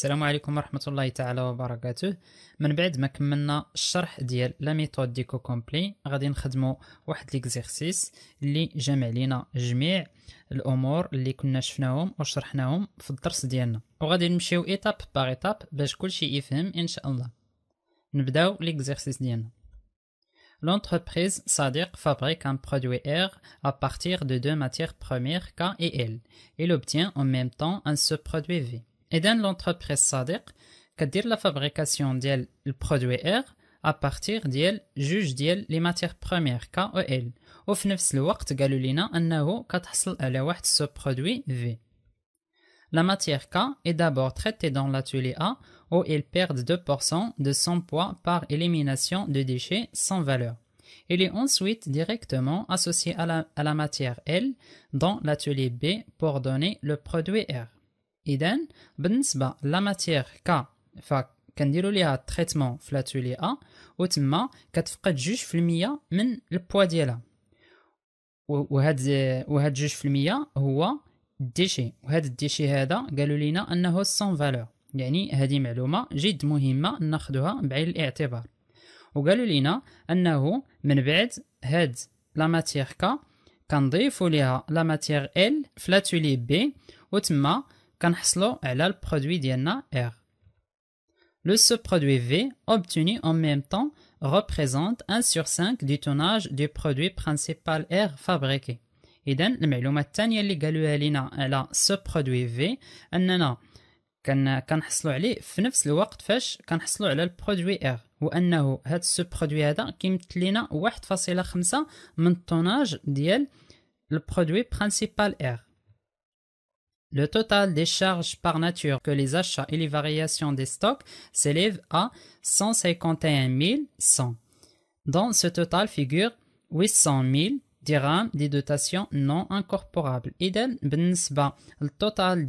السلام عليكم ورحمة الله تعالى وبركاته من بعد ما كملنا الشرح ديال لا ميثود ديكو كومبلي غادي نخدمو واحد ليكزيرسيس اللي جمع لينا جميع الامور اللي كنا شفناهم وشرحناهم في الدرس ديالنا وغادي نمشيو ايتاب باغ ايتاب باش كلشي يفهم ان شاء الله نبداو ليكزيرسيس ديالنا L'entreprise Sadiq fabrique un produit R à partir de deux matières premières K et L. Il obtient en même temps un sous-produit V. Et la l'entreprise, la produit R à R le produit ديال à partir premières matières premières e L. ou ال وفي نفس الوقت nous لينا dit كتحصل a V. La matière K est d'abord traitée dans l'atelier A où elle perd 2% de son poids par élimination de déchets sans valeur. Elle est ensuite directement associée à la matière L dans l'atelier B pour donner le produit R. اذا بالنسبه لا ماتيغ ك فكنديروا ليها تريتمون في لاتولي ا وتما كتفقد جوج فالمية من البوا ديالها وهاد وهاد جوج فالمية هو الديشي وهاد الديشي هذا قالوا لينا انه سون فالور يعني هذه معلومه جد مهمه ناخذها بعين الاعتبار وقالوا لينا انه من بعد هاد لا ماتيغ كا كنضيفوا ليها لا ماتيغ ال في لاتولي بي وتما كنحصلو على البرودوي ديالنا R. لو sous-produit V obtenu en même temps représente 1 sur 5 du tonnage du produit principal R fabriqué. إذا المعلومة الثانية اللي قالوها لنا على sous-produit V أننا كان كنحصلوا عليه في نفس الوقت فاش كنحصلوا على البرودوي R وأنه هاد السوبرودوي هذا كيمثل لنا 1.5 من الطوناج ديال البرودوي برانسيبال ار Le total des charges par nature que les achats et les variations des stocks s'élève à 151 100. Dans ce total figure 800 000 dirhams des dotations non incorporables. total بالنسبة total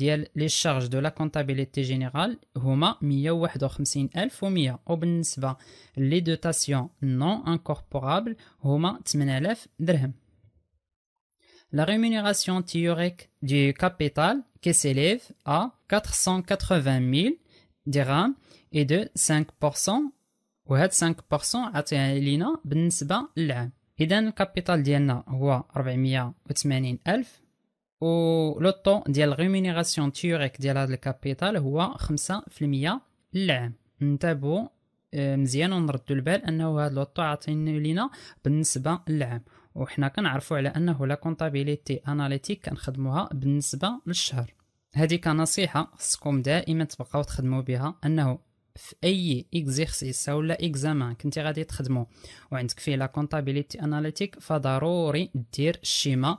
charges de la la générale كونتابيليتي جينيرال هما 151100 وبالنسبة Les dotations non incorporables Huma 8000 dirhams. La rémunération théorique du capital qui s'élève à 480 000 dirhams et de 5%, ou 5% à l'INA, pour Et dans le capital est de 480 000, ou le taux de rémunération turque de la capital, ou 500 l'AM. نتابعو مزيان ونردو البال انه هذا لوطو عطينا لينا بالنسبه l'année وحنا كنعرفوا على انه لا كونطابيليتي اناليتيك كنخدموها بالنسبه للشهر هذه كنصيحه خصكم دائما تبقاو تخدموا بها انه في اي اكزيرسيس ولا اكزامان كنتي غادي تخدمو وعندك فيه لا كونطابيليتي اناليتيك فضروري دير الشيما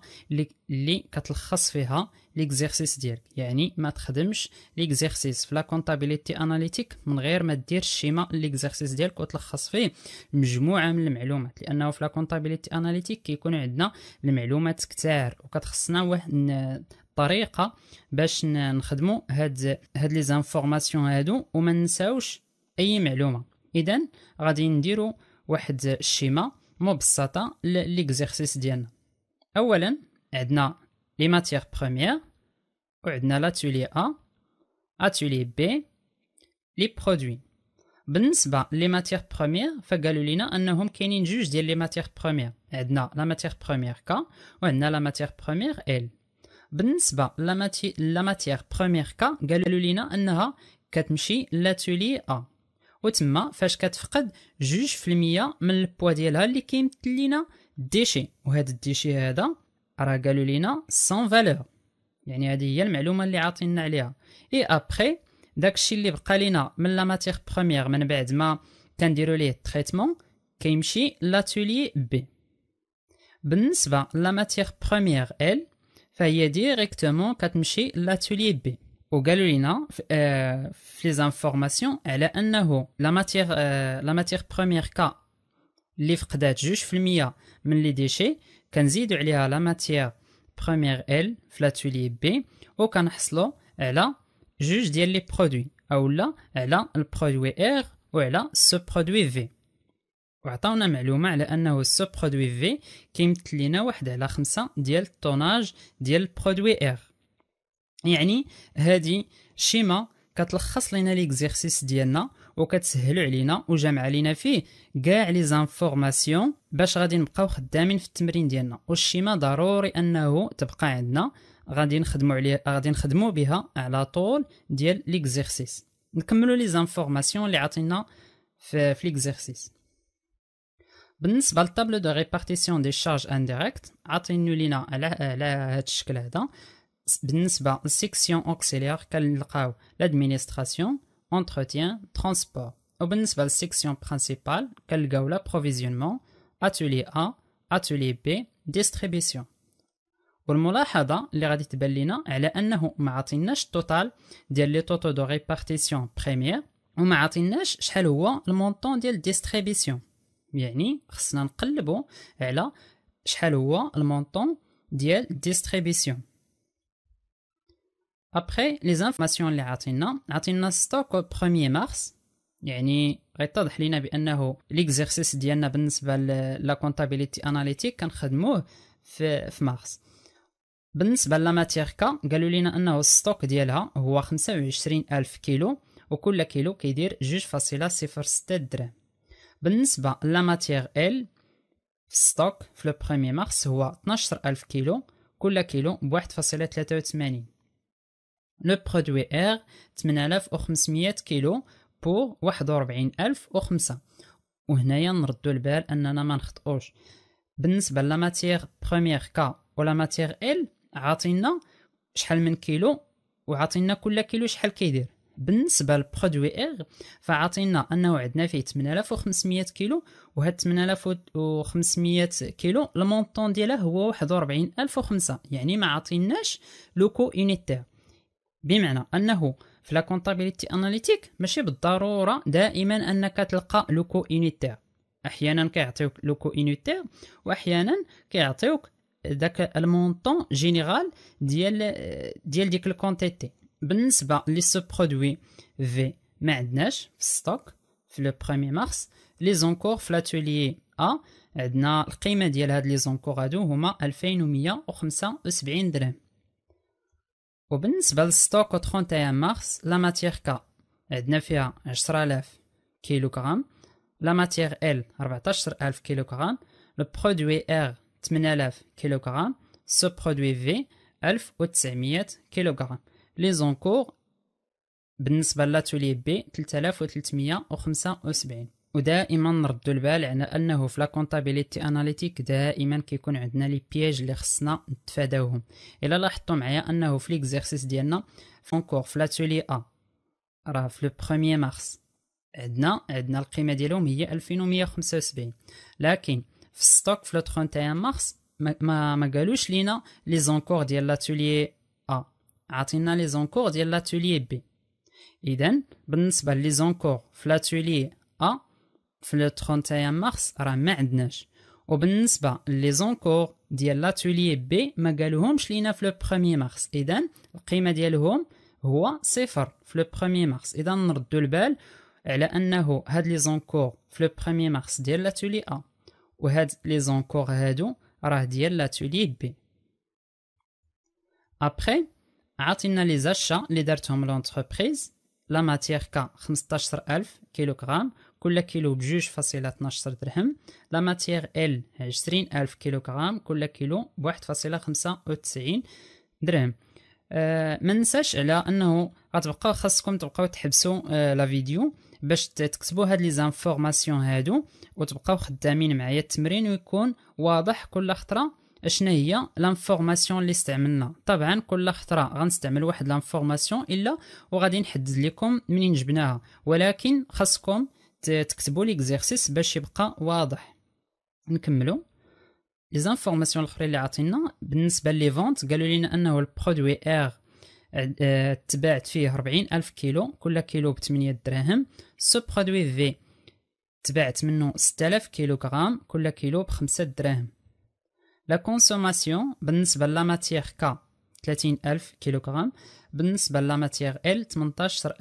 اللي كتلخص فيها ليكزيرسيس ديالك يعني ما تخدمش ليكزيرسيس في لا كونطابيليتي اناليتيك من غير ما دير الشيما ليكزيرسيس ديالك وتلخص فيه مجموعه من المعلومات لانه في لا كونطابيليتي اناليتيك كيكون عندنا المعلومات كتار وكتخصنا واحد طريقه باش نخدمو هاد هاد لي زانفورماسيون هادو وما ننساوش اي معلومه اذا غادي نديرو واحد الشيما مبسطه ليكزيرسيس ديالنا اولا عندنا لي matières بروميير وعندنا لاتولي ا اتولي بي لي برودوي بالنسبة لي ماتيغ بروميير فقالوا لينا انهم كاينين جوج ديال لي ماتيغ بروميير عندنا لا ماتيغ بروميير كا وعندنا لا ماتيغ بروميير ال بالنسبة لا ماتي لا ماتيغ بروميير كا قالوا لينا انها كتمشي لاتولي ا وتما فاش كتفقد جوج في المية من البوا ديالها اللي كيمثل لينا ديشي وهاد الديشي هذا راه قالوا لينا سون فالور يعني هذه هي المعلومه اللي عاطينا عليها اي ابخي داكشي اللي بقى لينا من لا ماتيغ بروميير من بعد ما تنديروا ليه التريتمون كيمشي لاتولي بي بالنسبه لا ماتيغ بروميير ال فهي ديريكتومون كتمشي لاتولي بي وقالوا لينا آه، في, في لي زانفورماسيون على انه لا ماتيغ آه لا ماتيغ بروميير كا اللي فقدات 2% من لي ديشي كنزيدو عليها لا ماتيير بروميير ال في لاتولي بي وكنحصلو على جوج ديال لي برودوي اولا على البرودوي ار وعلى سو برودوي في وعطاونا معلومه على انه سو برودوي في كيمثل لينا واحد على خمسة ديال الطوناج ديال البرودوي ار يعني هادي شيما كتلخص لينا ليكزيرسيس ديالنا وكتسهل علينا وجمع علينا فيه كاع لي زانفورماسيون باش غادي نبقاو خدامين في التمرين ديالنا والشي ما ضروري انه تبقى عندنا غادي نخدمو عليها غادي نخدمو بها على طول ديال ليكزيرسيس نكملو لي زانفورماسيون اللي عطينا في, في ليكزيرسيس بالنسبه للطابلو دو ريبارتيسيون دي شارج انديريكت عطينو لينا على هاد الشكل هذا بالنسبه للسيكسيون اوكسيليار كنلقاو لادمينيستراسيون entretien, transport. Obenzval section principale, Kalgaula provisionnement, atelier A, atelier B, distribution. والملاحظة اللي غادي تبان لنا على أنه ما عطيناش توتال ديال لي طوطو دو ريبارتيسيون بريمير وما عطيناش شحال هو المونطون ديال ديستريبيسيون يعني خصنا نقلبو على شحال هو المونطون ديال ديستريبيسيون ابخي لي زانفورماسيون اللي عطينا عاطينا ستوك 1 مارس يعني غيتضح لينا بانه ليكزيرسيس ديالنا بالنسبه لا كونتابيليتي اناليتيك كنخدموه في في مارس بالنسبه لا ماتيغ قالوا لينا انه الستوك ديالها هو 25 الف كيلو وكل كيلو كيدير 2.06 درهم بالنسبه لا ماتيغ ال في الستوك في لو 1 مارس هو 12 الف كيلو كل كيلو ب 1.83 لو برودوي ار 8500 كيلو بور 41005 وهنايا نردو البال اننا ما نخطئوش بالنسبه لا ماتيغ بروميير كا ولا ماتيغ ال عاطينا شحال من كيلو وعاطينا كل كيلو شحال كيدير بالنسبه للبرودوي ار فعاطينا انه عندنا فيه 8500 كيلو وهاد 8500 كيلو المونطون ديالها هو 41005 يعني ما عاطيناش لوكو يونيتير بمعنى انه في لا كونطابيليتي اناليتيك ماشي بالضروره دائما انك تلقى لو كوينيتير احيانا كيعطيوك لو كوينيتير واحيانا كيعطيوك داك المونطون جينيرال ديال ديال ديك الكونتيتي بالنسبه لي سو برودوي في ما عندناش في ستوك في لو بريمي مارس لي زونكور في لاتوليي ا عندنا القيمه ديال هاد لي زونكور هادو هما 2175 درهم Au niveau du stock, le 31 mars, la matière K est de 9 kg, la matière L est de 14 à 11 kg, le produit R est de 10 11 kg, ce produit V est de 11 kg. Les encours sont de l'atelier B est de 10 ou 15 kg. ودائما نردو البال على انه في لا كونطابيليتي اناليتيك دائما كيكون عندنا لي بياج اللي خصنا نتفاداوهم الا لاحظتوا معايا انه في ليكزيرسيس ديالنا فونكور في لاتولي ا راه في لو بروميير مارس عندنا عندنا القيمه ديالهم هي 2175 لكن في ستوك في لو 31 مارس ما ما قالوش لينا لي زونكور ديال لاتولي ا عطينا لي زونكور ديال لاتولي بي اذا بالنسبه لي زونكور في لاتولي في لو 31 مارس راه ما عندناش وبالنسبه لي زونكور ديال لاتولي بي ما قالوهمش لينا في لو 1 مارس اذا القيمه ديالهم هو صفر في لو 1 مارس اذا نردوا البال على انه هاد لي زونكور في لو 1 مارس ديال لاتولي ا وهاد لي زونكور هادو راه ديال لاتولي بي ابري عطينا لي زاشا اللي دارتهم لونتربريز لا ماتيير كا 15000 كيلوغرام كل كيلو بجوج فاصلة تناشر درهم لا ماتيغ ال عشرين ألف كيلو غرام كل كيلو بواحد فاصلة خمسة وتسعين درهم أه ما ننساش على انه غتبقاو خاصكم تبقاو تحبسوا أه لا فيديو باش تكتبوا هاد لي زانفورماسيون هادو وتبقاو خدامين معايا التمرين ويكون واضح كل خطره اشنا هي لانفورماسيون اللي استعملنا طبعا كل خطره غنستعمل واحد لانفورماسيون الا وغادي نحدد لكم منين جبناها ولكن خاصكم تكتبوا ليكزيرسيس باش يبقى واضح نكملو لي زانفورماسيون الاخرى اللي عاطينا بالنسبه لي فونت قالوا لنا انه البرودوي ار تباعت فيه 40 الف كيلو كل كيلو ب 8 دراهم سو برودوي في تباعت منه 6000 كيلو غرام كل كيلو ب 5 دراهم لا كونسوماسيون بالنسبه لا ماتيير كا الف كيلو غرام بالنسبه لا ماتيير ال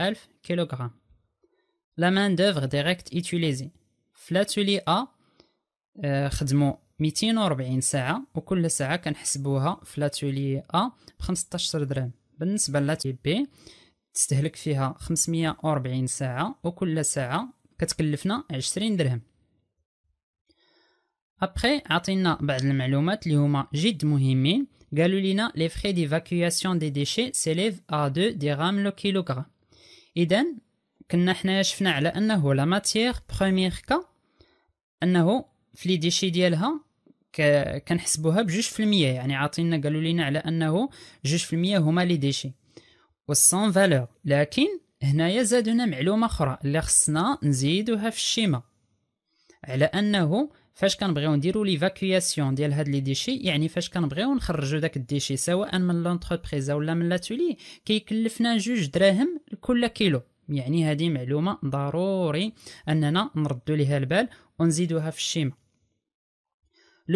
الف كيلو غرام لا مان دوفغ ديريكت ايتيليزي فلاتولي ا خدموا 240 ساعة وكل ساعة كنحسبوها فلاتولي ا ب 15 درهم بالنسبة لاتي بي تستهلك فيها 540 ساعة وكل ساعة كتكلفنا 20 درهم ابخي عطينا بعض المعلومات اللي هما جد مهمين قالوا لينا لي فري ديفاكياسيون دي ديشي سيليف ا 2 ديغام لو كيلوغرام اذا كنا حنايا شفنا على انه لا ماتيير بروميير كا انه في لي ديشي ديالها كنحسبوها بجوج في المية يعني عاطينا قالوا لينا على انه جوج في المية هما لي ديشي والسون فالور لكن هنايا زادونا معلومه اخرى اللي خصنا نزيدوها في الشيمه على انه فاش كنبغيو نديرو ليفاكياسيون ديال هاد لي ديشي يعني فاش كنبغيو نخرجو داك الديشي سواء من لونتربريز ولا من لاتولي كيكلفنا جوج دراهم لكل كيلو Le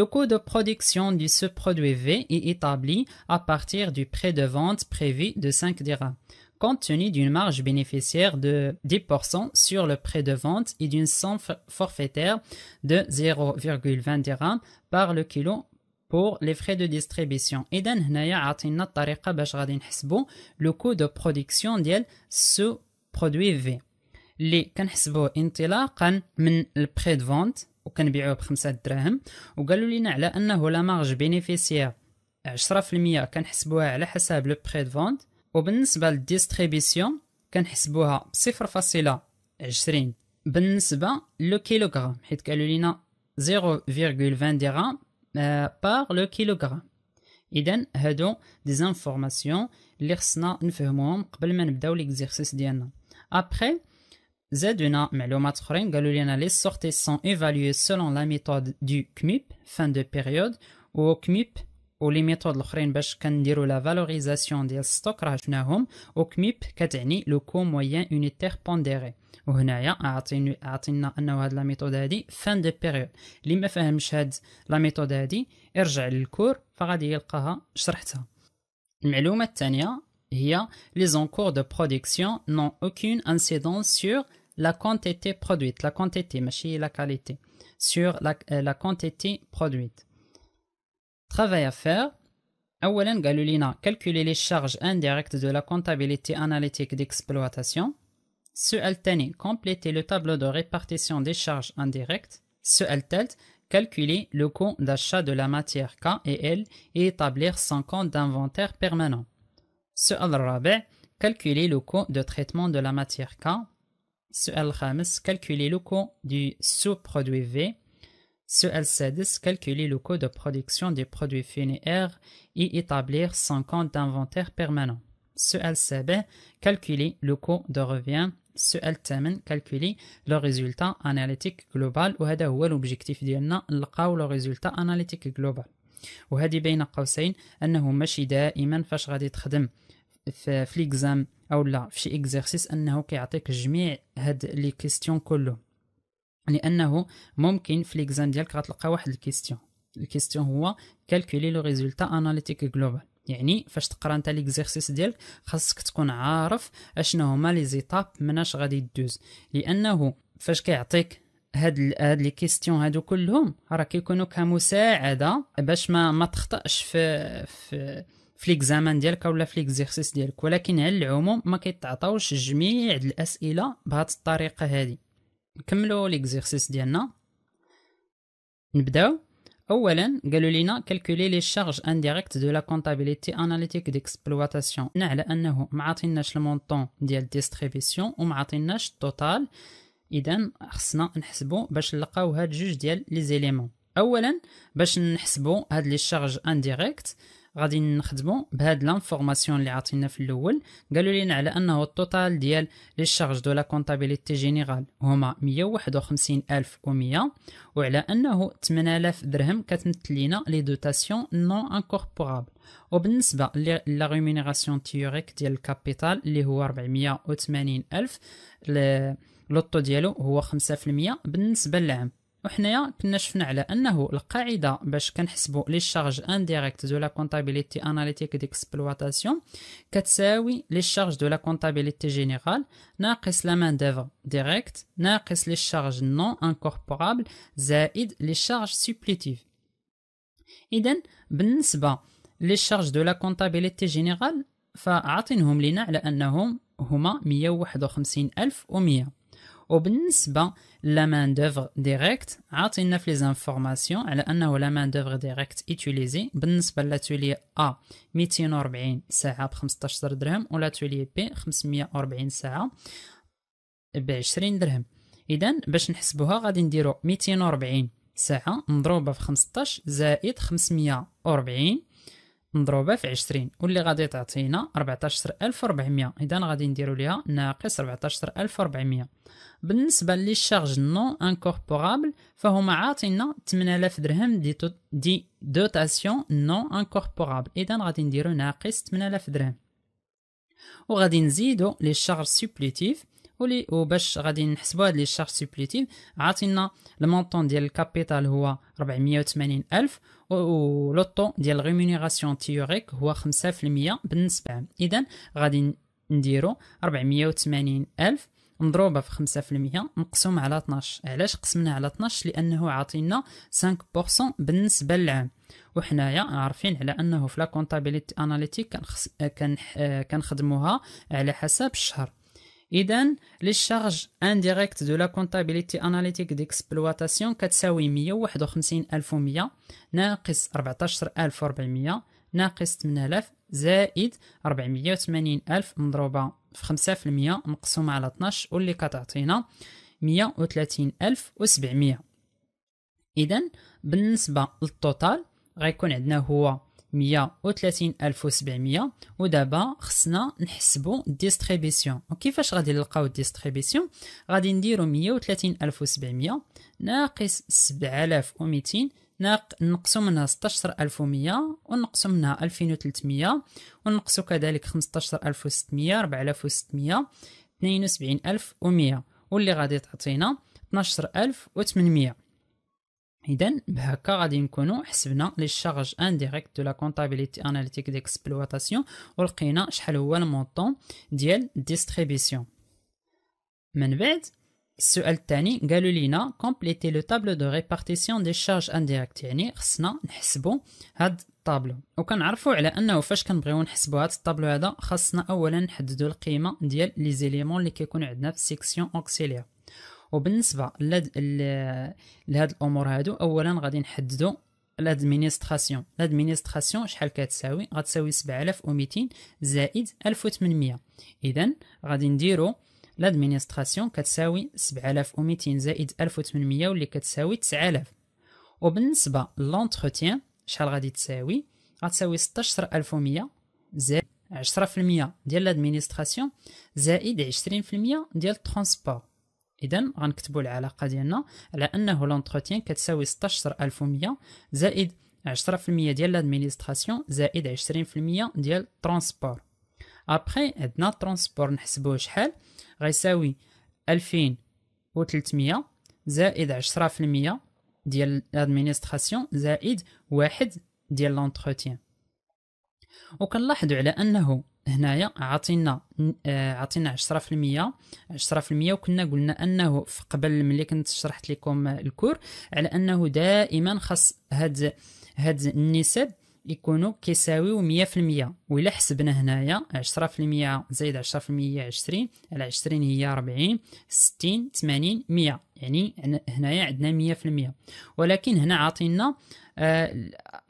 coût de production de ce produit V est établi à partir du prêt de vente prévu de 5 dirhams, compte tenu d'une marge bénéficiaire de 10% sur le prix de vente et d'une somme forfaitaire de 0,20 dirhams par le kilo pour les frais de distribution. Et هنايا le coût de production ديال ce برودوي في اللي كنحسبوه انطلاقا من البري فونت وكنبيعوه بخمسة دراهم وقالوا لينا على انه لا مارج بينيفيسيير 10% كنحسبوها على حساب لو بري فونت وبالنسبه للديستريبيسيون كنحسبوها بصفر فاصلة عشرين بالنسبه لو كيلوغرام حيت قالوا لينا 0,20 درهم بار لو كيلوغرام اذا هادو دي زانفورماسيون اللي خصنا نفهموهم قبل ما نبداو ليكزيرسيس ديالنا après زادونا معلومات اخرين قالوا لنا لي سورتي سون ايفالوي سولون لا ميثود دو كميب فان دو بيريود و كميب و لي ميثود الاخرين باش كنديرو لا فالوريزاسيون ديال ستوك راه شفناهم و كميب كتعني لو كو موين اونيتير بونديري وهنايا عاطينا عاطينا انه هاد لا ميثود هادي فان دو بيريود اللي ما فهمش هاد لا ميثود هادي ارجع للكور فغادي يلقاها شرحتها المعلومه الثانيه Hier, les encours de production n'ont aucune incidence sur la quantité produite, la quantité, la qualité, sur euh, la, quantité produite. Travail à faire. Galulina, calculer les charges indirectes de la comptabilité analytique d'exploitation. سؤال compléter le tableau de répartition des charges indirectes. سؤال calculer le coût d'achat de la matière K et L et établir son compte d'inventaire permanent. سؤال الرابع calculer le coût de traitement de la matière K سؤال الخامس calculer le coût du sous-produit V سؤال السادس calculer le coût de production des produits finis R et établir son compte d'inventaire permanent سؤال السابع calculer le coût de revient السؤال الثامن كالكولي لو ريزولتا اناليتيك جلوبال وهذا هو لوبجيكتيف ديالنا نلقاو لو ريزولتا اناليتيك جلوبال وهذه بين قوسين انه ماشي دائما فاش غادي تخدم في ليكزام او لا في شي اكزرسيس انه كيعطيك جميع هاد لي كيستيون كلهم لانه ممكن في ليكزام ديالك غتلقى واحد الكيستيون الكيستيون هو كالكولي لو ريزولتا اناليتيك جلوبال يعني فاش تقرا نتا ليكزيرسيس ديالك خاصك تكون عارف اشنو هما لي زيتاب مناش غادي دوز لانه فاش كيعطيك هاد هاد لي كيستيون هادو كلهم راه كيكونوا كمساعده باش ما ما تخطاش في في في ليكزامان ديالك ولا في ليكزيرسيس ديالك ولكن على العموم ما كيتعطاوش جميع الاسئله بهاد الطريقه هذه نكملوا ليكزيرسيس ديالنا نبداو اولا قالوا لينا كالكولي لي شارج انديريكت دو لا كونطابيليتي اناليتيك ديكسبلواتاسيون على انه ما عطيناش المونطون ديال ديستريبيسيون وما عطيناش التوتال اذا خصنا نحسبوا باش نلقاو هاد جوج ديال لي زيليمون اولا باش نحسبوا هاد لي شارج انديريكت غادي نخدمو بهاد لانفورماسيون اللي عاطينا في الاول قالوا لنا على انه التوتال ديال لي شارج دو لا كونطابيليتي جينيرال هما 151100 وعلى انه 8000 درهم كتمثل لينا لي دوتاسيون نون انكوربورابل وبالنسبه لا ريمينيراسيون تيوريك ديال الكابيتال اللي هو 480000 لوطو ديالو هو 5% بالنسبه للعام وحنا كنا شفنا على انه القاعده باش كنحسبوا لي شارج انديريكت دو لا كونطابيليتي اناليتيك ديكسبلواتاسيون كتساوي لي شارج دو لا كونطابيليتي جينيرال ناقص لا مان دوفر ديريكت ناقص لي شارج نون انكوربورابل زائد لي شارج سوبليتيف اذا بالنسبه لي شارج دو لا كونطابيليتي جينيرال فعطينهم لينا على انهم هما 151100 وبالنسبه لا مان دوفر ديريكت عاطينا في لي زانفورماسيون على انه لا مان دوفر ديريكت ايتوليزي بالنسبه لاتولي ا 240 ساعه ب 15 درهم ولا تولي بي 540 ساعه ب 20 درهم اذا باش نحسبوها غادي نديرو 240 ساعه مضروبه في 15 زائد 540 مضروبه في 20 واللي غادي تعطينا 14400 اذا غادي نديروا ليها ناقص 14400 بالنسبه لي شارج نو انكوربورابل فهما عاطينا 8000 درهم دي, تو... دي دوتاسيون نو انكوربورابل اذا غادي نديروا ناقص 8000 درهم وغادي نزيدوا لي شارج سوبليتيف ولي وباش غادي نحسبوا هاد لي شارج سوبليتيف عاطينا المونطون ديال الكابيتال هو 480 الف و لوطو ديال ريمونيراسيون تيوريك هو 5% بالنسبه اذا غادي نديرو 480 الف مضروبه في 5% مقسوم على 12 علاش قسمنا على 12 لانه عاطينا 5% بالنسبه للعام وحنايا عارفين على انه في لا كونتابيليتي اناليتيك كنخدموها على حسب الشهر اذا شارج انديريكت دو لا كونتابيليتي اناليتيك ديكسبلواتاسيون كتساوي 151100 ناقص 14400 ناقص 8000 زائد 480000 مضروبه في 5% مقسومه على 12 واللي كتعطينا 130700 اذا بالنسبه للتوتال غيكون عندنا هو 130700 ودابا خصنا نحسبوا الديستريبيسيون وكيفاش غادي نلقاو الديستريبيسيون غادي نديروا 130700 ناقص 7200 ناق... نقصوا منها 16100 ونقصوا منها 2300 ونقصوا كذلك 15600 4600 72100 واللي غادي تعطينا 12800 إذن بهكا غادي نكونو حسبنا لي شارج انديريكت دو لا كونطابيليتي اناليتيك ديكسبلواتاسيون ولقينا شحال هو المونطون ديال ديستريبيسيون من بعد السؤال الثاني قالوا لينا كومبليتي لو طابلو دو ريبارتيسيون دي شارج انديريكت يعني خصنا نحسبو هاد الطابلو وكنعرفو على انه فاش كنبغيو نحسبو هاد الطابلو هذا خاصنا اولا نحددو القيمه ديال لي زيليمون اللي كيكون عندنا في سيكسيون اوكسيليير وبالنسبه لهاد الامور هادو اولا غادي نحددوا لادمينستراسيون لادمينستراسيون شحال كتساوي غتساوي 7200 زائد 1800 اذا غادي نديرو لادمينستراسيون كتساوي 7200 زائد 1800 واللي كتساوي 9000 وبالنسبه لونتروتيان شحال غادي تساوي غتساوي 16100 زائد 10% ديال لادمينستراسيون زائد 20% ديال الترونسبور اذا غنكتبوا العلاقه ديالنا على انه لونتروتيان كتساوي 16100 زائد 10% ديال لادمينستراسيون زائد 20% ديال ترونسبور ابري عندنا ترونسبور نحسبوه شحال غيساوي 2300 زائد 10% ديال لادمينستراسيون زائد واحد ديال لونتروتيان وكنلاحظوا على انه هنايا عطينا عطينا 10% 10% وكنا قلنا انه في قبل ملي كنت شرحت لكم الكور على انه دائما خاص هاد هاد النسب يكونوا كيساويو 100% وإلا حسبنا هنايا 10% زائد 10% 20 على 20 هي 40 60 80 100 يعني هنايا عندنا 100% ولكن هنا عاطينا آه،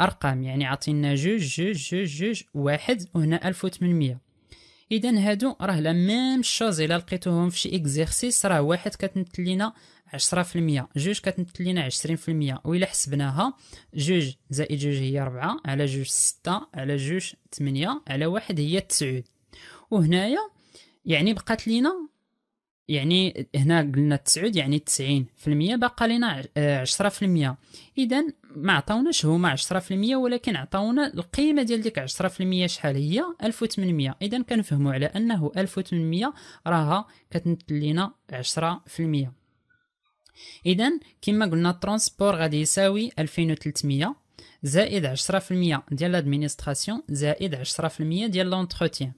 ارقام يعني عطينا جوج جوج جوج جوج واحد وهنا 1800 اذا هادو راه لا ميم شوز الا لقيتوهم في شي اكزيرسيس راه واحد كتمثل لينا 10% جوج كتمثل لينا 20% وإلا حسبناها جوج زائد جوج هي 4 على جوج 6 على جوج 8 على واحد هي 9 وهنايا يعني بقات لينا يعني هنا قلنا تسعود يعني 90% بقى لنا 10% اذا ما عطاوناش هما 10% ولكن عطاونا القيمه ديال ديك 10% شحال هي 1800 اذا كنفهموا على انه 1800 راها كتمثل لنا 10% اذا كما قلنا الترونسبور غادي يساوي 2300 زائد 10% ديال لادمينستراسيون زائد 10% ديال لونتروتيان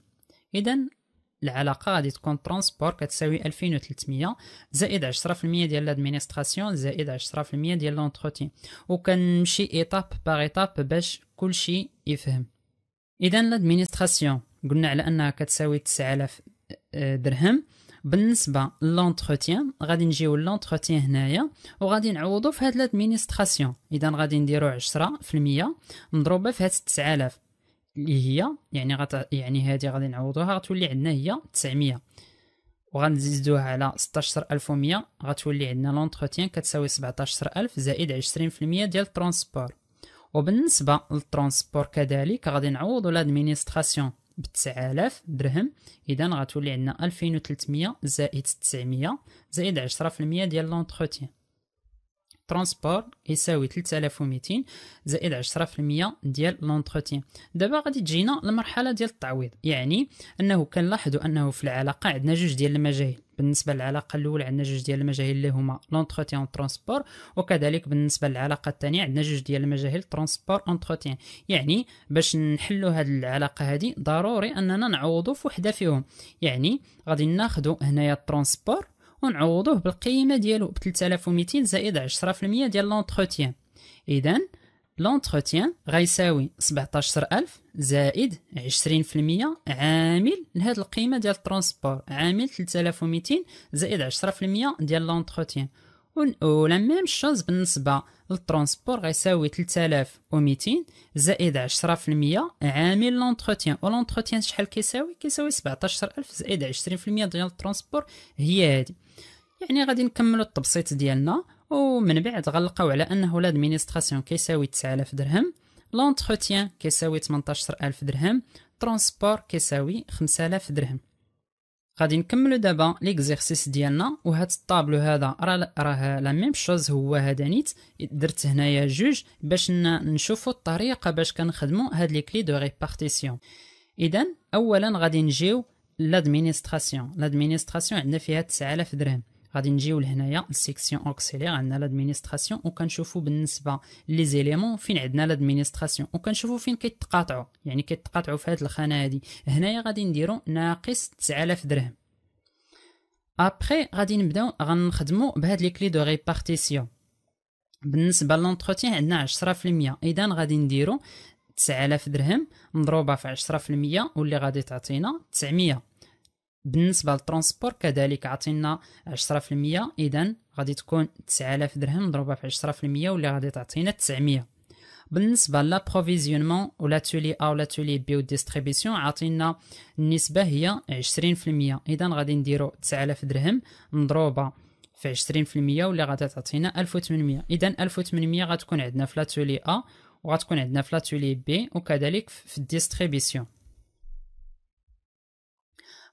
اذا العلاقه غادي تكون ترونسبور كتساوي 2300 زائد 10% ديال لادمينستراسيون زائد 10% ديال لونتروتين وكنمشي ايطاب باغ ايطاب باش كلشي يفهم اذا لادمينستراسيون قلنا على انها كتساوي 9000 آه، درهم بالنسبه لونتروتيان غادي نجيو لونتروتيان هنايا وغادي نعوضو في هاد لادمينستراسيون اذا غادي نديرو 10% مضروبه في هاد 9000 اللي هي يعني غت يعني هذه غادي نعوضوها غتولي عندنا هي 900 وغنزيدوها على 16100 غتولي عندنا لونتروتيان كتساوي 17000 زائد 20% ديال الترونسبور وبالنسبه للترونسبور كذلك غادي نعوضوا لادمينستراسيون ب 9000 درهم اذا غتولي عندنا 2300 زائد 900 زائد 10% ديال لونتروتيان ترونسبور يساوي 3200 زائد 10% ديال لونتروتيان دابا غادي تجينا المرحله ديال التعويض يعني انه كنلاحظوا انه في العلاقه عندنا جوج ديال المجاهيل بالنسبه للعلاقه الاولى عندنا جوج ديال المجاهيل اللي هما لونتروتيان والترونسبور وكذلك بالنسبه للعلاقه الثانيه عندنا جوج ديال المجاهيل ترونسبور اونتروتيان يعني باش نحلوا هذه العلاقه هذه ضروري اننا نعوضوا في وحده فيهم يعني غادي ناخذوا هنايا الترونسبور ونعوضوه بالقيمه ديالو ب 3200 زائد 10% ديال لونتروتيان اذا لونتروتيان غيساوي 17000 زائد 20% عامل لهاد القيمه ديال الترونسبور عامل 3200 زائد 10% ديال لونتروتيان ولا ميم شوز بالنسبه للترونسبور غيساوي 3200 زائد 10% عامل لونتروتيان ولونتروتيان شحال كيساوي كيساوي 17000 زائد 20% ديال الترونسبور هي هادي يعني غادي نكملوا التبسيط ديالنا ومن بعد غنلقاو على انه لادمينستراسيون كيساوي 9000 درهم لونتروتيان كيساوي 18000 درهم ترونسبور كيساوي 5000 درهم غادي نكملو دابا ليكزيرسيس ديالنا وهاد الطابلو هذا راه راه لا ميم شوز هو هذا نيت درت هنايا جوج باش نشوفو الطريقه باش كنخدمو هاد لي كلي دو ريبارتيسيون اذا اولا غادي نجيو لادمينستراسيون لادمينستراسيون عندنا فيها 9000 درهم غادي نجيو لهنايا السيكسيون اوكسيلير عندنا لادمينستراسيون وكنشوفوا بالنسبه لي زيليمون فين عندنا لادمينستراسيون وكنشوفوا فين كيتقاطعوا يعني كيتقاطعوا في هذه الخانه هذه هنايا غادي نديروا ناقص 9000 درهم ابخي غادي نبداو غنخدموا بهاد لي كلي دو ريبارتيسيون بالنسبه لونتروتيان عندنا 10% اذا غادي نديروا 9000 درهم مضروبه في 10% واللي غادي تعطينا 900 بالنسبه للترونسبور كذلك عطينا 10% اذا غادي تكون 9000 درهم مضروبه في 10% واللي غادي تعطينا 900 بالنسبه لابروفيزيونمون ولا تولي او لا تولي بيو ديستريبيسيون عطينا النسبه هي 20% اذا غادي نديرو 9000 درهم مضروبه في 20% واللي غادي تعطينا 1800 اذا 1800 غتكون عندنا في لاتولي ا وغتكون عندنا في لاتولي بي وكذلك في الديستريبيسيون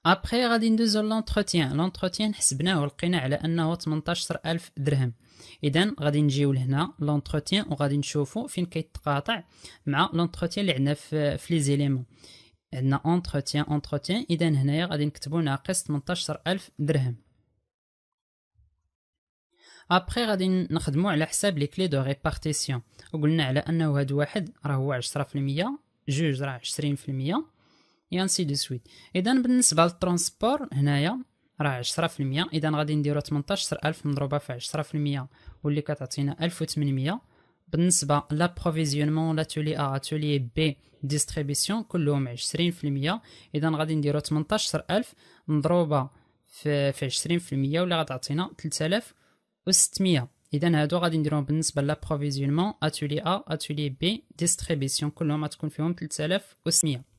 ابخي غادي ندوزو لونتروتيان لونتروتيان حسبناه ولقينا على انه 18000 درهم اذا غادي نجيو لهنا لونتروتيان وغادي نشوفو فين كيتقاطع مع لونتروتيان اللي عندنا في في لي زيليمون عندنا اونتروتيان اونتروتيان اذا هنايا غادي نكتبو ناقص 18000 درهم ابخي غادي نخدمو على حساب لي كلي دو ريبارتيسيون وقلنا على انه هاد واحد راه هو 10% جوج راه 20% يانسي دو سويت اذا بالنسبه للترونسبور هنايا راه عشرة في المية اذا غادي نديرو تمنتاشر الف مضروبه في عشرة في المية واللي كتعطينا الف وتمنمية بالنسبه لابروفيزيونمون لاتولي ا اتولي بي ديستريبيسيون كلهم عشرين في المية اذا غادي نديرو تمنتاشر الف مضروبه في في عشرين في المية واللي غتعطينا تلتالاف وستمية اذا هادو غادي نديرهم بالنسبه لابروفيزيونمون اتولي ا اتولي بي ديستريبيسيون كلهم غتكون فيهم تلتالاف وستمية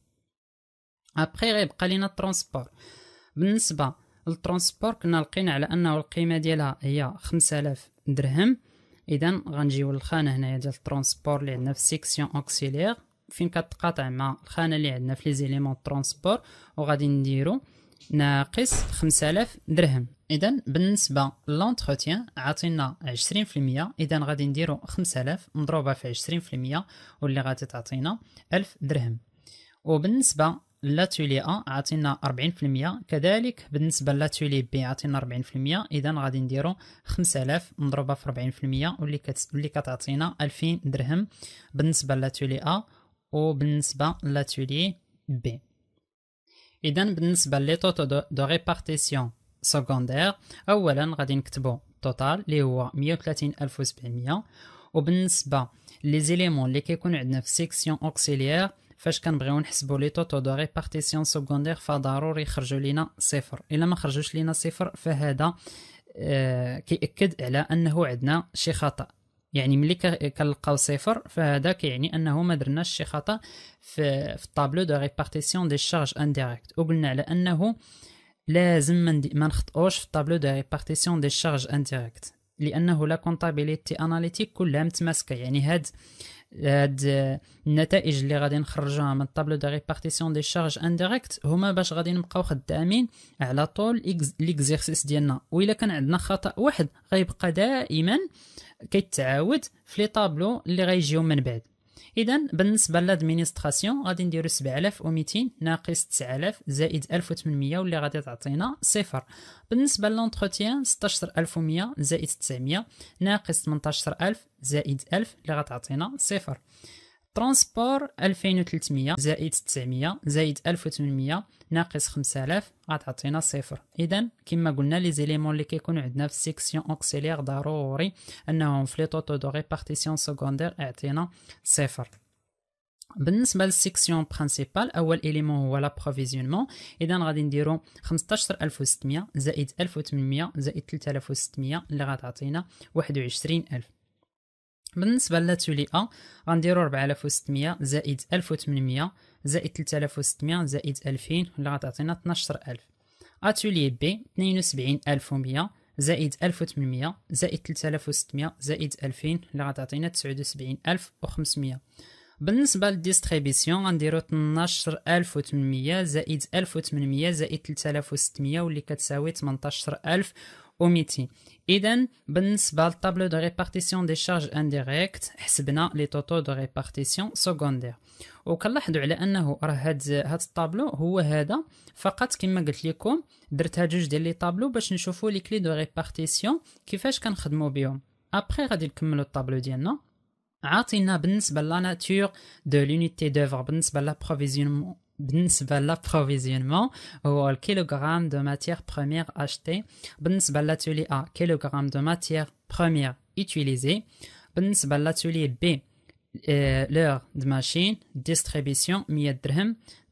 ابخي غيبقى لينا الترونسبور بالنسبه للترونسبور كنا لقينا على انه القيمه ديالها هي 5000 درهم اذا غنجيو للخانه هنايا ديال الترونسبور اللي عندنا في سيكسيون اوكسيلير فين كتقاطع مع الخانه اللي عندنا في لي زيليمون ترونسبور وغادي نديرو ناقص 5000 درهم اذا بالنسبه لونتروتيان عطينا 20% اذا غادي نديرو 5000 مضروبه في 20% واللي غادي تعطينا 1000 درهم وبالنسبه لاتولي ا عطينا 40% كذلك بالنسبه لاتولي بي عطينا 40% اذا غادي نديرو 5000 مضروبه في 40% واللي كت... واللي كتعطينا 2000 درهم بالنسبه لاتولي ا وبالنسبه لاتولي بي اذا بالنسبه لي طوطو دو, دو ريبارتيسيون سكوندير اولا غادي نكتبو توتال اللي هو 130700 وبالنسبه لي زيليمون اللي كيكون عندنا في سيكسيون اوكسيليير فاش كنبغيو نحسبوا لي طوطو دو ريبارتيسيون سكوندير فضروري يخرجوا لينا صفر الا ما خرجوش لينا صفر فهذا آه، كيأكد على انه عندنا شي خطأ يعني ملي كنلقاو صفر فهذا كيعني انه ما درناش شي خطا في في الطابلو دو ريبارتيسيون دي شارج انديريكت وقلنا على انه لازم ما نخطئوش في الطابلو دو ريبارتيسيون دي شارج انديريكت لانه لا كونطابيليتي اناليتيك كلها متماسكه يعني هاد هاد النتائج اللي غادي نخرجوها من الطابلو دو ريبارتيسيون دي شارج انديريكت هما باش غادي نبقاو خدامين على طول ليكزيرسيس ديالنا وإلا كان عندنا خطا واحد غيبقى دائما كيتعاود في لي طابلو اللي غيجيو من بعد اذا بالنسبه للادمينستراسيون غادي نديرو 7200 ناقص 9000 زائد 1800 واللي غادي تعطينا صفر بالنسبه و 16100 زائد 900 ناقص 18000 زائد 1000 اللي غتعطينا صفر ترونسبور 2300 زائد 900 زائد 1800 ناقص 5000 غتعطينا صفر اذا كما قلنا لي زيليمون اللي كيكونوا عندنا في سيكسيون اوكسيلير ضروري انهم في لي طوطو دو ريبارتيسيون سكوندير اعطينا صفر بالنسبه للسيكسيون برينسيبال اول اليمون هو لابروفيزيونمون اذا غادي نديرو 15600 زائد 1800 زائد 3600 اللي غتعطينا 21000 بالنسبه لاتولي ا غنديرو 4600 زائد 1800 زائد 3600 زائد 2000 اللي غتعطينا 12000 اتولي بي 72100 زائد 1800 زائد 3600 زائد 2000 اللي غتعطينا 79500 بالنسبه للديستريبيسيون غنديرو 12800 زائد 1800 زائد 3600 واللي كتساوي 18000 omittis. إذا بالنسبة للطابلو دو ريبارتيسيون دي شارج انديريكت حسبنا لي توتو دو ريبارتيسيون سكوندير وكنلاحظوا على انه راه هاد هاد الطابلو هو هذا فقط كما قلت لكم درت هاد جوج ديال لي طابلو باش نشوفوا لي كلي دو ريبارتيسيون كيفاش كنخدموا بهم ابخي غادي نكملوا الطابلو ديالنا عاطينا بالنسبه لا ناتور دو لونيتي دوفر بالنسبه لا BNS va l'approvisionnement le kilogramme de matière première achetée. BNS l'atelier A, kilogramme de matière première utilisée. BNS l'atelier B, euh, l'heure de machine, distribution, miètre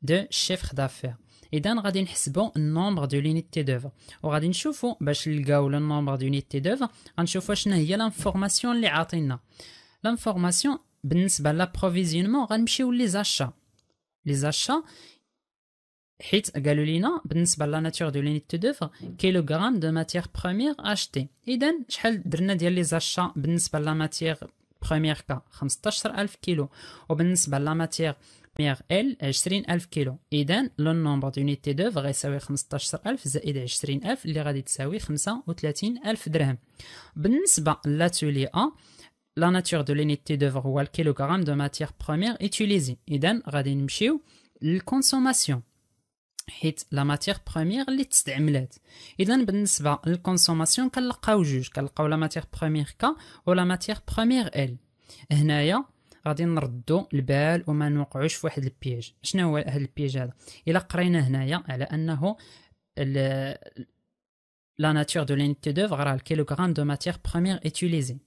de chiffre d'affaires. Et dans le radeau, c'est bon, le nombre de l'unité d'oeuvre. On a le nombre d'unités d'oeuvre, on a dit que l'information est atteinte. L'information va l'approvisionnement, on va les achats. لي زاشا حيت قالوا لينا بالنسبه لا ناتور دو لينيت دو دوفر غرام دو ماتيغ بروميير اشتي اذا شحال درنا ديال لي زاشا بالنسبه لا ماتيغ بروميير كا 15000 كيلو وبالنسبه لا ماتيغ بروميير ال 20000 كيلو اذا لو نومبر دو دونيتي دوفر غيساوي 15000 زائد 20000 اللي غادي تساوي 35000 درهم بالنسبه لاتولي ا لا ناتور دو لونيتي دوفر هو الكيلوغرام دو ماتير بروميير اتيليزي اذا غادي نمشيو للكونسوماسيون حيت لا ماتيغ بروميير اللي تستعملات اذا بالنسبه للكونسوماسيون كنلقاو جوج كنلقاو لا ماتيغ بروميير كا ولا ماتيغ بروميير ال هنايا غادي نردو البال وما نوقعوش في واحد البيج شنو هو هذا البيج هذا الا قرينا هنايا على انه لا ناتور دو لينيتي دوف راه الكيلوغرام دو ماتيغ بروميير اتيليزي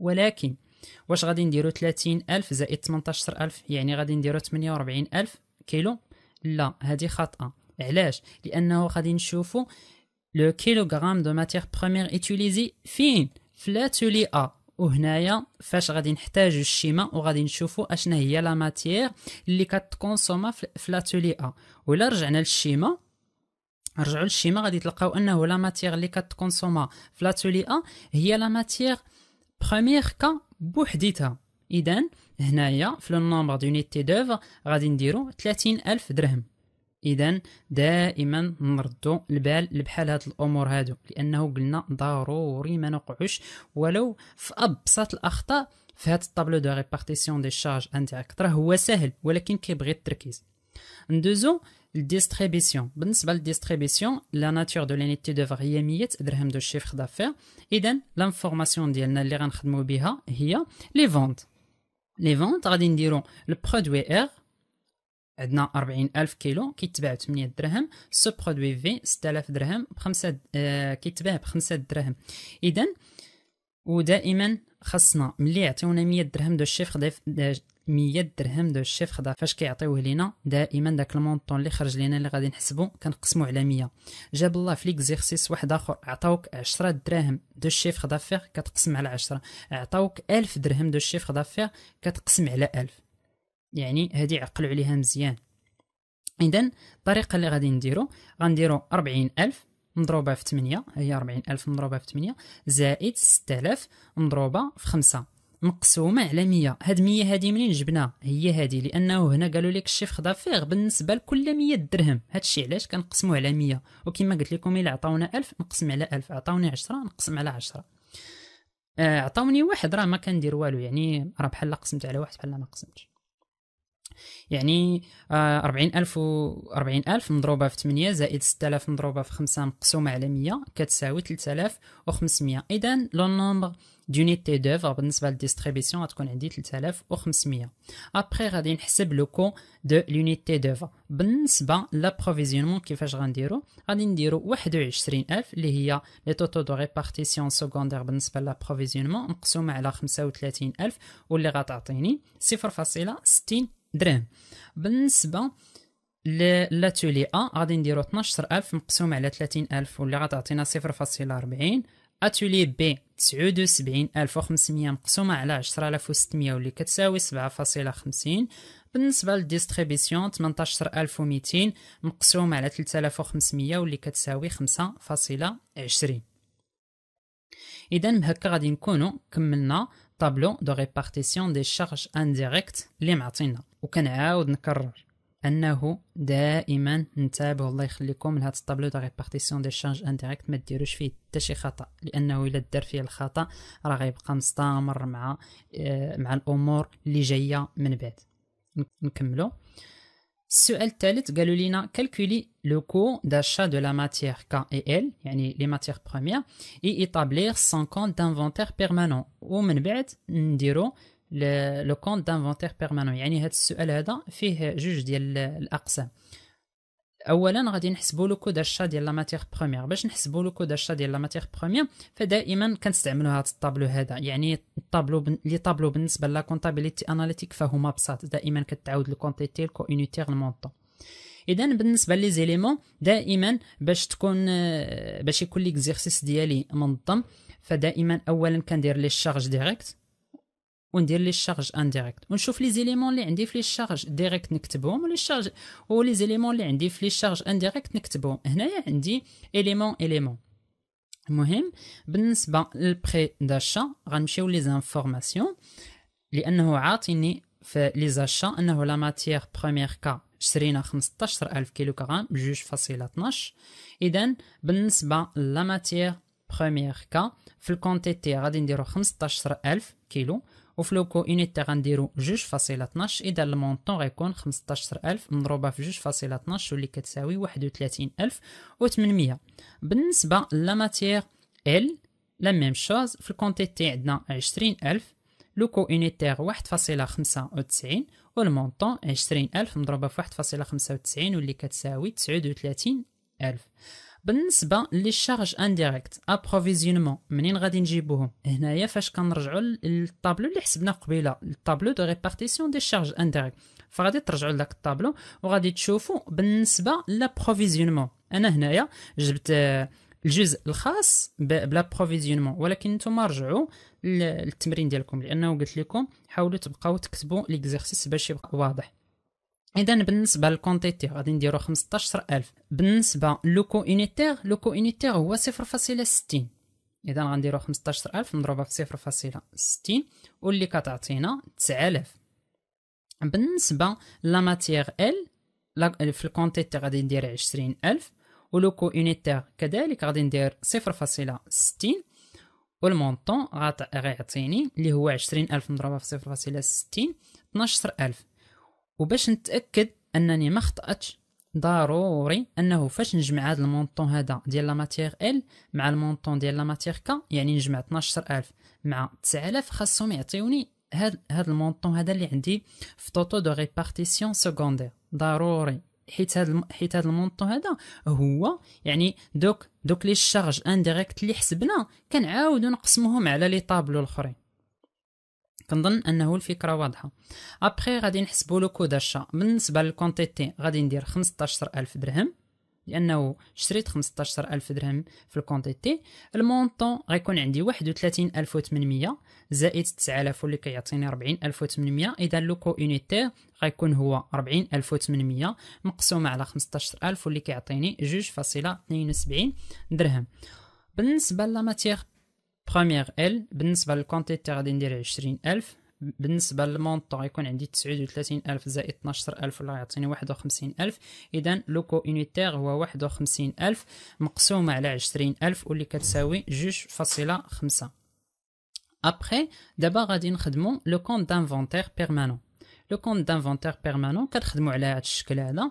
ولكن واش غادي نديرو 30000 زائد 18000 يعني غادي نديرو 48000 كيلو لا هذه خاطئه علاش لانه غادي نشوفو لو كيلوغرام دو ماتيغ بروميير ايتوليزي فين فلاتولي ا وهنايا فاش غادي نحتاجو الشيمه وغادي نشوفو اشنا هي لا ماتيير اللي كتكونسوما فلاتولي ا ولا رجعنا للشيمه رجعوا للشيمه غادي تلقاو انه لا ماتيير اللي كتكونسوما فلاتولي ا هي لا ماتيير بخومييغ كا بوحديتها اذا هنايا في النمبر دونيتي دوفر غادي نديرو الف درهم اذا دائما نردو البال لبحال هاد الامور هادو لانه قلنا ضروري ما نقعوش ولو في ابسط الاخطاء في هاد الطابلو دو ريبارتيسيون دي شارج انت راه هو سهل ولكن كيبغي التركيز ندوزو الديستريبيسيون بالنسبه للديستريبيسيون لا ناتور دو لينيتي دوفر هي 100 درهم دو الشيفر دافير اذا لانفورماسيون ديالنا اللي غنخدموا بها هي لي فونت لي فونت غادي نديرو البرودوي ار عندنا 40000 كيلو كيتباع ب 8 درهم سو برودوي في 6000 درهم بخمسة آه كيتباع بخمسة درهم اذا ودائما خاصنا ملي يعطيونا 100 درهم دو الشيفر 100 درهم دو الشيف خدا فاش كيعطيوه لينا دائما داك المونطون اللي خرج لينا اللي غادي نحسبو كنقسمو على 100 جاب الله في ليكزيرسيس واحد اخر عطاوك 10 دراهم دو خدا دافير كتقسم على 10 عطاوك 1000 درهم دو خدا دافير كتقسم على 1000 يعني هادي عقلوا عليها مزيان اذا الطريقه اللي غادي نديرو غنديرو 40000 مضروبه في 8 هي 40000 مضروبه في 8 زائد 6000 مضروبه في 5 مقسومه على 100 هاد 100 هادي منين جبناها هي هادي لانه هنا قالوا لك الشيف فيغ بالنسبه لكل 100 درهم هادشي علاش كنقسموه على 100 وكما قلت لكم الا عطاونا 1000 نقسم على 1000 عطاوني 10 نقسم على 10 آه، عطاوني واحد راه ما كندير والو يعني راه بحال قسمت على واحد بحال ما قسمتش يعني آه، أربعين ألف و أربعين ألف مضروبة في تمنية زائد ألاف مضروبة في خمسة مقسومة على مية كتساوي خمسمية إذا لو نومبغ دونيتي دوفر بالنسبه للديستريبيسيون غتكون عندي 3500 ابري غادي نحسب لو كون دو لونيتي دوفر بالنسبه لابروفيزيونمون كيفاش غنديرو غادي نديرو 21000 اللي هي لي توتو دو ريبارتيسيون سكوندير بالنسبه لابروفيزيونمون مقسومه على 35000 واللي غتعطيني 0.60 درهم بالنسبه لاتولي ا غادي نديرو 12000 مقسومه على 30000 واللي غتعطينا 0.40 اتولي بي 79500 مقسومة على 10600 واللي كتساوي 7.50 بالنسبة للديستريبيسيون 18200 مقسومة على 3500 واللي كتساوي 5.20 إذا بهكا غادي نكونوا كملنا طابلو دو ريبارتيسيون دي شارج انديريكت اللي معطينا وكنعاود نكرر انه دائما انتبهوا الله يخليكم لهاد الطابلو دو ريبارتيسيون دي شارج انديريكت ما ديروش فيه حتى شي خطا لانه الا دار فيه الخطا راه غيبقى مستمر مع آه، مع الامور اللي جايه من بعد نكملو السؤال الثالث قالوا لنا كالكولي لو كو داشا دو لا ماتيير كا اي ال يعني لي ماتيير بروميير اي ايطابلير سون كونت دانفونتير بيرمانون ومن بعد نديرو لو كونت دانفونتير بيرمانون يعني هذا السؤال هذا فيه جوج ديال الاقسام اولا غادي نحسبوا لو كود اشا ديال لا ماتيغ بروميير باش نحسبوا لو كود اشا ديال لا ماتيغ بروميير فدائما كنستعملوا هذا الطابلو هذا يعني الطابلو بن... لي طابلو بالنسبه لا كونتابيليتي اناليتيك فهما بساط دائما كتعاود كونتيتي الكو يونيتير المونطون اذا بالنسبه لي زيليمون دائما باش تكون باش يكون ليكزيرسيس ديالي منظم فدائما اولا كندير لي شارج ديريكت وندير لي شارج انديريكت ونشوف لي زيليمون اللي عندي في لي شارج ديريكت نكتبهم ولي شارج ولي زيليمون اللي عندي في لي شارج انديريكت نكتبهم هنايا عندي اليمون اليمون المهم بالنسبه للبري داشا غنمشيو لي زانفورماسيون لانه عاطيني في لي زاشا انه لا ماتيير بروميير كا شرينا 15000 كيلوغرام جوج فاصلة 12 اذا بالنسبه لا ماتيير بروميير كا في الكونتيتي غادي نديرو 15000 كيلو وفي لو كو غنديرو جوج فاصلة طناش اذا المونطون غيكون خمسطاشر الف مضروبة في جوج فاصلة طناش واللي كتساوي واحد وتلاتين الف وتمنمية بالنسبة لماتيغ ال لا ميم شوز في الكونتيتي عندنا عشرين الف لو كو واحد فاصلة خمسة وتسعين والمونطون عشرين الف مضروبة في واحد فاصلة خمسة وتسعين واللي كتساوي تسعود وتلاتين الف بالنسبه لي شارج انديريكت ابروفيزيونمون منين غادي نجيبوهم هنايا فاش كنرجعوا للطابلو اللي حسبنا قبيله الطابلو دو ريبارتيسيون دي شارج انديريكت فغادي ترجعوا لذاك الطابلو وغادي تشوفوا بالنسبه لابروفيزيونمون انا هنايا جبت آه، الجزء الخاص بروفيزيونمون ولكن نتوما رجعوا للتمرين ديالكم لانه قلت لكم حاولوا تبقاو تكتبوا ليكزيرسيس باش يبقى واضح اذا بالنسبه للكونتيتي غادي نديرو 15000 بالنسبه لوكو يونيتير لوكو يونيتير هو 0.60 اذا غنديرو 15000 مضروبه في 0.60 واللي كتعطينا 9000 بالنسبه لا ماتيير ال في الكونتيتي غادي ندير 20000 ولوكو يونيتير كذلك غادي ندير 0.60 والمونطون غيعطيني اللي هو 20000 مضروبه في 0.60 12000 وباش نتاكد انني ما خطاتش ضروري انه فاش نجمع هذا المونطون هذا ديال لا ماتيغ ال مع المونطون ديال لا ماتيغ كا يعني نجمع 12000 مع 9000 خاصهم يعطيوني هاد هاد المونطون هذا اللي عندي في طوطو دو ريبارتيسيون سكوندير ضروري حيت هاد حيت هاد المونطون هذا هو يعني دوك دوك لي شارج انديريكت اللي حسبنا كنعاودو نقسموهم على لي طابلو الاخرين كنظن انه الفكره واضحه ابري غادي نحسبوا لو كود اشا بالنسبه للكونتيتي غادي ندير 15000 درهم لانه شريت 15000 درهم في الكونتيتي المونطون غيكون عندي 31800 زائد 9000 اللي كيعطيني 40800 اذا لو كو يونيتي غيكون هو 40800 مقسومه على 15000 واللي كيعطيني 2.72 درهم بالنسبه لا للماتيغ بخومييغ ال بالنسبة للكونتيتي غادي ندير عشرين ألف بالنسبة للمونطو غيكون عندي تسعود ألف زائد تناشر ألف ولا يعطيني واحد وخمسين ألف إذا لوكو أونيتيغ هو واحد وخمسين ألف مقسومة على عشرين ألف واللي كتساوي جوج فاصلة خمسة أبخي دابا غادي نخدمو لو كونت دانفونتيغ بيرمانون لو كونت دانفونتير بيرمانون كنخدمو على هاد الشكل هذا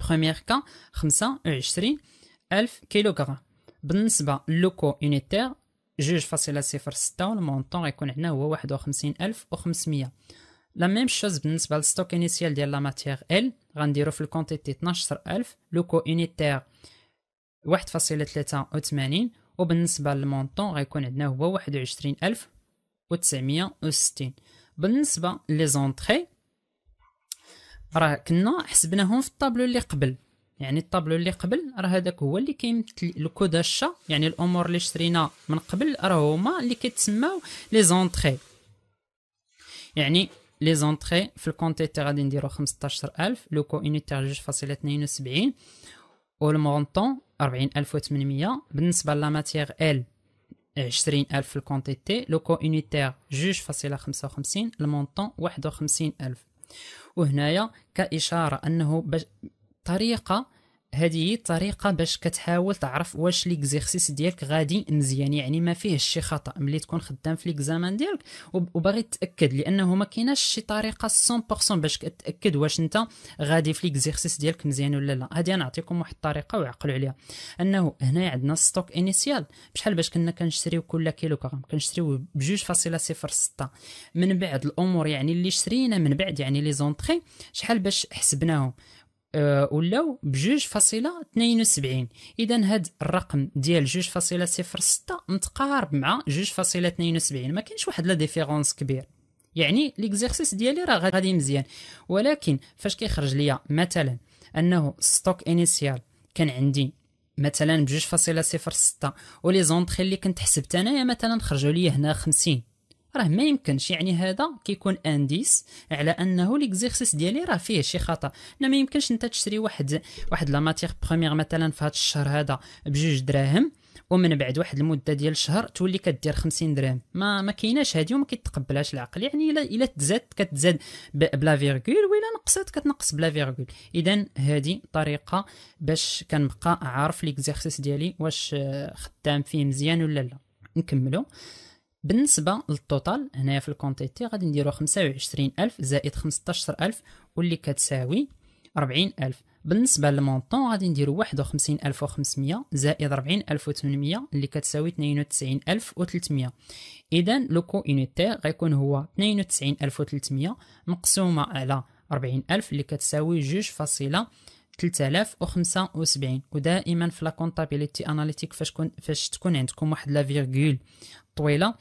بخومييغ كا خمسة وعشرين ألف كيلو غرام بالنسبة لوكو يونيتير جوج فاصلة صفر ستة والمونطون غيكون عندنا هو واحد وخمسين ألف وخمسمية لا ميم شوز بالنسبة للستوك انيسيال ديال لا ماتيغ ال غنديرو في الكونتيتي ألف لوكو يونيتير واحد فاصلة تلاتة وثمانين وبالنسبة للمونطون غيكون عندنا هو واحد وعشرين ألف وتسعمية وستين بالنسبة لي زونطخي راه كنا حسبناهم في الطابلو اللي قبل يعني الطابلو اللي قبل راه هذاك هو اللي كيمثل الكود الشا يعني الامور اللي شرينا من قبل راه هما اللي كيتسماو لي زونطري يعني لي زونطري في الكونتيتي غادي نديرو 15000 لو كو انيتير الف و 40800 بالنسبه لا ماتيغ ال 20000 في الكونتيتي لو كو انيتير جوج فاصله 55 المونطون 51000 وهنايا كإشارة أنه طريقة هذه هي الطريقه باش كتحاول تعرف واش ليكزيرسيس ديالك غادي مزيان يعني ما فيهش شي خطا ملي تكون خدام في ليكزامان ديالك وباغي تاكد لانه ما كايناش شي طريقه 100% باش تاكد واش انت غادي في ليكزيرسيس ديالك مزيان ولا لا هذه نعطيكم واحد الطريقه وعقلوا عليها انه هنا عندنا ستوك انيسيال بشحال باش كنا كنشريو كل كيلوغرام كنشريو ب 2.06 من بعد الامور يعني اللي شرينا من بعد يعني لي زونطري شحال باش حسبناهم آه، ولاو بجوج فاصلة وسبعين اذا هاد الرقم ديال جوج فاصلة صفر ستة متقارب مع جوج فاصلة 72 ما كاينش واحد لا ديفيرونس كبير يعني ليكزيرسيس ديالي راه غادي مزيان ولكن فاش كيخرج ليا مثلا انه ستوك انيسيال كان عندي مثلا بجوج فاصلة صفر ستة ولي زونطخي اللي كنت حسبت انايا مثلا خرجوا ليا هنا 50 راه ما يمكنش يعني هذا كيكون انديس على انه ليكزيرسيس ديالي راه فيه شي خطا لا ما يمكنش انت تشري واحد واحد لا ماتيغ بروميير مثلا في هذا الشهر هذا بجوج دراهم ومن بعد واحد المده ديال الشهر تولي كدير 50 درهم ما ما كايناش هذه وما كيتقبلهاش العقل يعني الا الا تزاد كتزاد بلا فيغول ولا نقصت كتنقص بلا فيغول اذا هذه طريقه باش كنبقى عارف ليكزيرسيس ديالي واش خدام فيه مزيان ولا لا نكملو بالنسبه للتوتال هنايا في الكونتيتي غادي نديرو خمسة وعشرين الف زائد خمسطاشر الف واللي كتساوي ربعين الف بالنسبه للمونطون غادي نديرو واحد وخمسين الف وخمسمية زائد ربعين الف وتمنمية اللي كتساوي تنين وتسعين الف وتلتمية اذا لو كو اونيتير غيكون هو تنين وتسعين الف وتلتمية مقسومه على ربعين الف اللي كتساوي جوج فاصله وسبعين ودائما في لا كونطابيليتي اناليتيك فاش فاش تكون عندكم واحد لا فيغكول طويله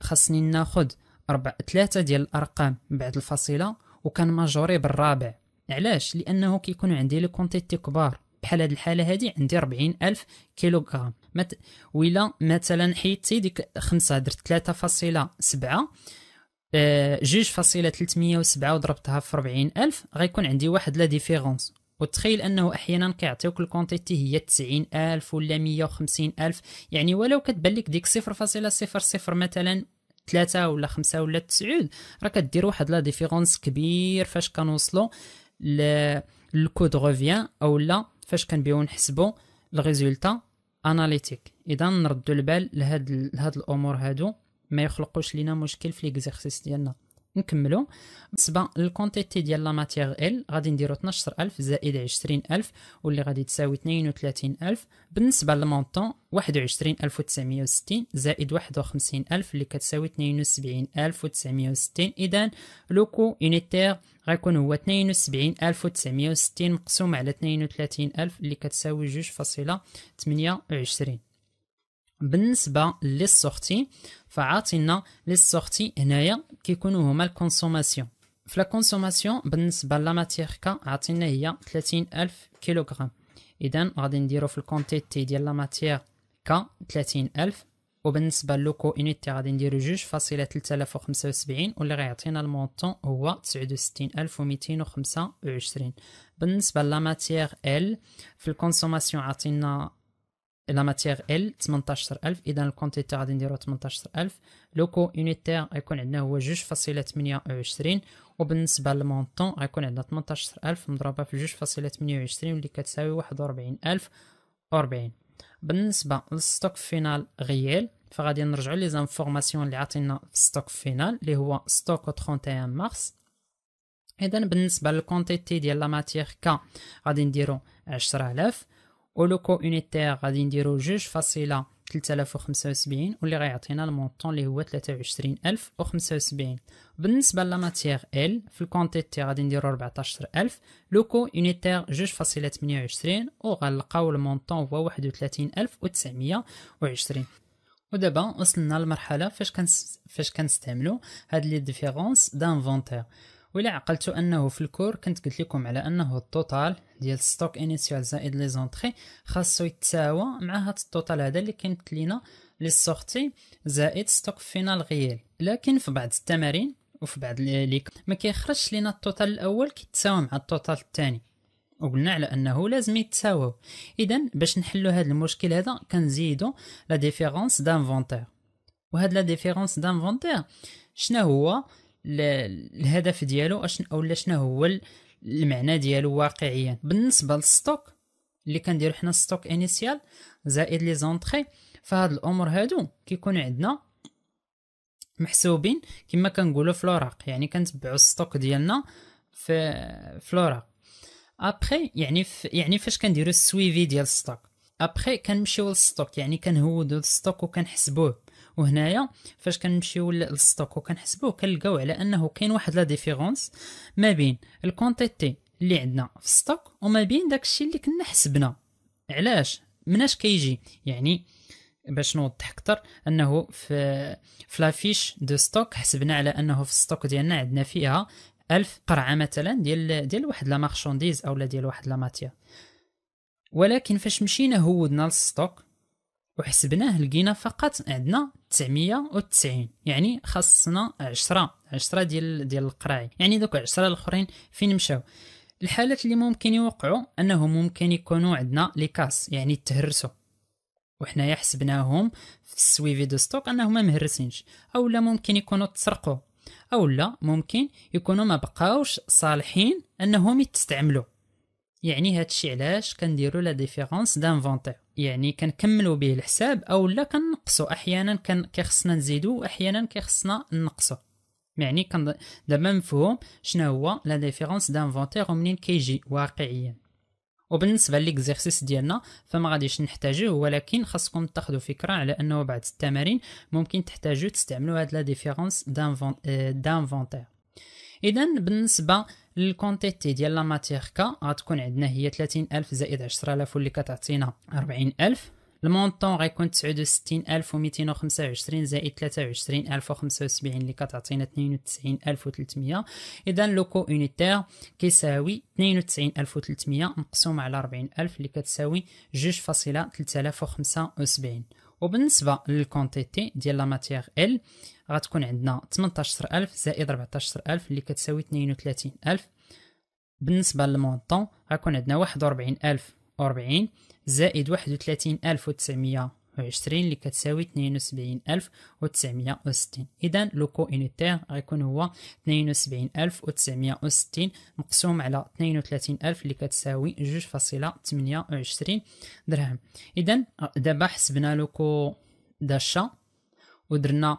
خاصني ناخذ أربع ثلاثه ديال الارقام بعد الفاصله وكان ماجوري بالرابع علاش لانه كيكون عندي لي كونتيتي كبار بحال هاد الحاله هادي عندي 40000 كيلوغرام مت... ولا مثلا حيدتي ديك خمسة درت 3.7 آه، جوج فاصلة وسبعة وضربتها في ربعين ألف غيكون عندي واحد لا ديفيرونس وتخيل انه احيانا كيعطيوك الكونتيتي هي 90000 ولا 150000 يعني ولو كتبان لك ديك 0.00 مثلا 3 ولا 5 ولا 9 راه كدير واحد لا ديفيرونس كبير فاش كنوصلوا للكود غوفيان او لا فاش كنبيو نحسبوا الريزولتا اناليتيك اذا نردوا البال لهاد لهاد الامور هادو ما يخلقوش لينا مشكل في ليكزيرسيس ديالنا نكملو بالنسبه للكونتيتي ديال لا ماتيغ ال غادي نديرو 12000 زائد 20000 واللي غادي تساوي 32000 بالنسبه للمونطون 21960 زائد 51000 اللي كتساوي 72960 اذا لو كو يونيتير غيكون هو 72960 مقسوم على 32000 اللي كتساوي 2.28 بالنسبه للسورتي فعاطينا لي سورتي هنايا كيكونوا هما الكونسوماسيون في لا كونسوماسيون بالنسبه لا ماتيغ كا عطينا هي 30000 كيلوغرام اذا غادي نديرو في الكونتيتي ديال لا ماتيغ كا 30000 وبالنسبه للوكو انيتي غادي نديرو جوج فاصله 3075 واللي غيعطينا المونطون هو 69225 بالنسبه لا ماتيغ ال في الكونسوماسيون عطينا لا ماتيغ ال 18000 اذا الكونتيتور غادي نديرو 18000 لو كو يونيت غيكون عندنا هو 2.28 وبالنسبه للمونطون غيكون عندنا 18000 مضروبه في 2.28 اللي كتساوي 41000 40 بالنسبه للستوك فينال غيال فغادي نرجعوا لي زانفورماسيون اللي عطينا في ستوك فينال اللي هو ستوك 31 مارس اذا بالنسبه للكونتيتي ديال لا ماتيغ كا غادي نديرو 10000 ولوكو اونيتير غادي نديرو جوج فاصلة تلتالاف وخمسة وسبعين واللي غيعطينا المونطون اللي هو تلاتة وعشرين ألف وخمسة وسبعين بالنسبة لاماتيغ إل في الكونتيتي غادي نديرو ربعتاشر ألف لوكو اونيتير جوج فاصلة تمنية وعشرين وغنلقاو المونطون هو واحد وتلاتين ألف وتسعمية وعشرين ودابا وصلنا للمرحلة فاش كنس... فاش كنستعملو هاد لي ديفيرونس دانفونتيغ ولا عقلتوا انه في الكور كنت قلت لكم على انه التوتال ديال ستوك انيسيال زائد لي زونطري خاصو يتساوى مع هاد التوتال هذا اللي كيمت لينا لي سورتي زائد ستوك فينال غيال لكن في بعض التمارين وفي بعض لي ما كيخرجش لينا التوتال الاول كيتساوى مع التوتال الثاني وقلنا على انه لازم يتساواو اذا باش نحلوا هذا المشكل هذا كنزيدوا لا ديفيرونس دانفونتير وهاد لا ديفيرونس دانفونتير شنو هو الهدف ديالو او شنو هو المعنى ديالو واقعيا بالنسبه للستوك اللي كنديرو حنا ستوك انيسيال زائد لي زونطري فهاد الامور هادو كيكون عندنا محسوبين كما كنقولوا في الوراق يعني كنتبعوا الستوك ديالنا في فلوراق ابخي يعني ف... يعني فاش كنديروا السويفي ديال الستوك ابخي كنمشيو للستوك يعني كنهودو الستوك وكنحسبوه وهنايا فاش كنمشيو للستوك وكنحسبوه كنلقاو على انه كاين واحد لا ديفيرونس ما بين الكونتيتي اللي عندنا في الستوك وما بين داكشي اللي كنا حسبنا علاش مناش كيجي يعني باش نوضح اكثر انه في فلافيش دو ستوك حسبنا على انه في الستوك ديالنا عندنا فيها ألف قرعه مثلا ديال ديال واحد لا مارشونديز اولا ديال واحد لا ماتيا ولكن فاش مشينا هودنا للستوك وحسبناه لقينا فقط عندنا 990 يعني خاصنا 10 10 ديال ديال القراعي يعني دوك 10 الاخرين فين مشاو الحالات اللي ممكن يوقعوا انهم ممكن يكونوا عندنا لي كاس يعني تهرسوا وحنا حسبناهم في السويفي دو ستوك انهم ما مهرسينش او لا ممكن يكونوا تسرقوا او لا ممكن يكونوا ما بقاوش صالحين انهم يتستعملوا يعني هادشي علاش كنديروا لا ديفيرونس دانفونتير يعني كنكملوا به الحساب او لا كنقصوا احيانا كان كيخصنا نزيدو واحيانا كيخصنا نقصوا يعني كان دابا مفهوم شنو هو لا ديفيرونس دانفونتير ومنين كيجي واقعيا وبالنسبه ليكزيرسيس ديالنا فما غاديش نحتاجوه ولكن خاصكم تاخذوا فكره على انه بعد التمارين ممكن تحتاجوا تستعملوا هاد لا ديفيرونس دانفونتير اذا بالنسبه الكونتيتي ديال لا ماتيغ كا غتكون عندنا هي 30000 زائد 10000 واللي كتعطينا 40000 المونطون غيكون 69225 زائد 23075 اللي كتعطينا 92300 اذا لوكو اونيتير كيساوي 92300 مقسوم على 40000 اللي كتساوي 2.3075 وبالنسبه للكونتيتي ديال لا ماتيغ ال غتكون عندنا 18000 زائد 14000 اللي كتساوي 32000 بالنسبه للمونطون غيكون عندنا 41040 زائد 31920 اللي كتساوي 72960 اذا لو كو انيتير غيكون هو 72960 مقسوم على 32000 اللي كتساوي 2.28 درهم اذا دابا حسبنا لو كو داشا ودرنا